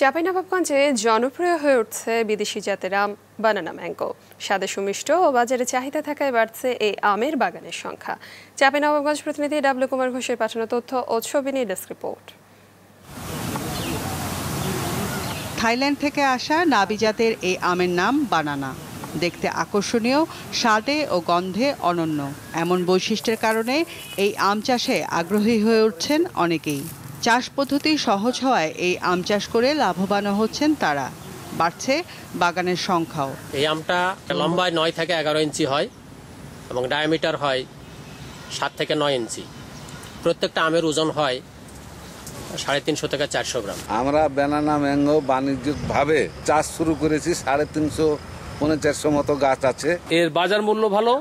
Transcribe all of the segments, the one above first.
চাঁপাইনবাবগঞ্জে জনপ্রিয় হয়ে উঠছে বিদেশি জাতের আম বানানা ম্যাঙ্গো স্বাদে সুমিষ্ট ও বাজারে চাহিদা থাকায় বাড়ছে এই আমের বাগানের সংখ্যা চাঁপাইনবাবগঞ্জ প্রতিনিধি ডাব্লু কুমার ঘোষের পাঠানো তথ্য ও ছবি নিয়ে ডেস্ক রিপোর্ট থাইল্যান্ড থেকে আসা নাবি জাতের এই আমের নাম বানানা দেখতে আকর্ষণীয় স্বাদে ও গন্ধে অনন্য এমন বৈশিষ্ট্যের কারণে এই আম চাষে আগ্রহী হয়ে উঠছেন অনেকেই চাষ পদ্ধতি সহজ হওয়ায় এই আম চাষ করে লাভবানও হচ্ছেন তারা বাড়ছে বাগানের সংখ্যাও এই আমটা লম্বায় নয় থেকে এগারো ইঞ্চি হয় এবং ডায়ামিটার হয় সাত থেকে নয় ইঞ্চি প্রত্যেকটা আমের ওজন হয় সাড়ে তিনশো থেকে চারশো গ্রাম আমরা ব্যানানা ম্যাঙ্গো বাণিজ্যিকভাবে চাষ শুরু করেছি সাড়ে তিনশো পৌনে চারশো মতো গাছ আছে এর বাজার মূল্য ভালো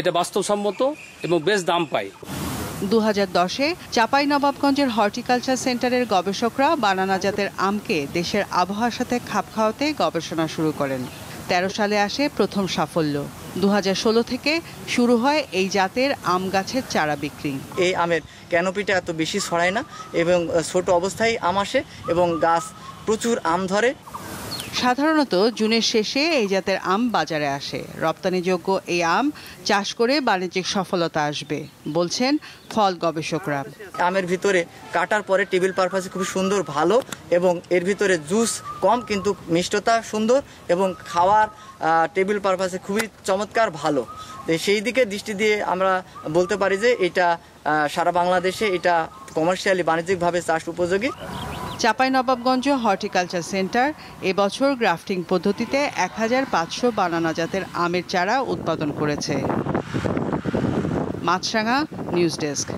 এটা বাস্তবসম্মত এবং বেশ দাম পাই দু হাজার দশে চাঁপাইনবাবগঞ্জের হর্টিকালচার সেন্টারের গবেষকরা বানানা জাতের আমকে দেশের আবহাওয়ার সাথে খাপ খাওয়াতে গবেষণা শুরু করেন তেরো সালে আসে প্রথম সাফল্য দু হাজার ষোলো থেকে শুরু হয় এই জাতের আম গাছের চারা বিক্রি এই আমের ক্যানোপিটা এত বেশি ছড়ায় না এবং ছোট অবস্থায় আম আসে এবং গাছ প্রচুর আম ধরে সাধারণত জুনের শেষে এই জাতের আম বাজারে আসে রপ্তানিযোগ্য এই আম চাষ করে বাণিজ্যিক সফলতা আসবে বলছেন ফল গবেষকরা আমের ভিতরে কাটার পরে টেবিল পারপাসে খুব সুন্দর ভালো এবং এর ভিতরে জুস কম কিন্তু মিষ্টতা সুন্দর এবং খাওয়ার টেবিল পারপাসে খুবই চমৎকার ভালো সেই দিকে দৃষ্টি দিয়ে আমরা বলতে পারি যে এটা সারা বাংলাদেশে এটা কমার্শিয়ালি বাণিজ্যিকভাবে চাষ উপযোগী নবাবগঞ্জ হর্টিকালচার সেন্টার এবছর গ্রাফটিং পদ্ধতিতে এক হাজার পাঁচশো বানানা জাতের আমের চারা উৎপাদন করেছে মাছরাঙা নিউজ ডেস্ক